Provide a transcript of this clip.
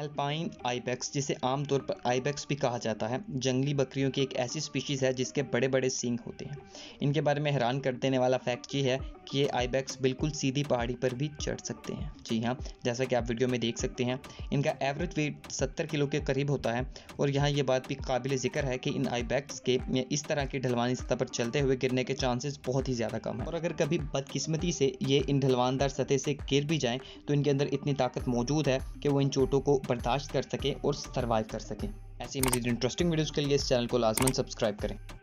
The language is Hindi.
एल्पाइन आईबैक्स जिसे आमतौर पर आईबैक्स भी कहा जाता है जंगली बकरियों की एक ऐसी स्पीशीज़ है जिसके बड़े बड़े सींग होते हैं इनके बारे में हैरान कर देने वाला फैक्ट ये है कि ये आईबैक्स बिल्कुल सीधी पहाड़ी पर भी चढ़ सकते हैं जी हाँ जैसा कि आप वीडियो में देख सकते हैं इनका एवरेज वेट सत्तर किलो के करीब होता है और यहाँ ये बात भी काबिल ज़िक्र है कि इन आईबैक्स के इस तरह की ढलवानी सतह पर चलते हुए गिरने के चांसेस बहुत ही ज़्यादा कम है और अगर कभी बदकिस्मती से ये इन ढलवानदार सतह से गिर भी जाएँ तो इनके अंदर इतनी ताकत मौजूद है कि वो इन चोटों को बर्दाश्त कर सकें और सर्वाइव कर सकें ऐसी मजीद इंटरेस्टिंग वीडियोज़ के लिए इस चैनल को लाजमन सब्सक्राइब करें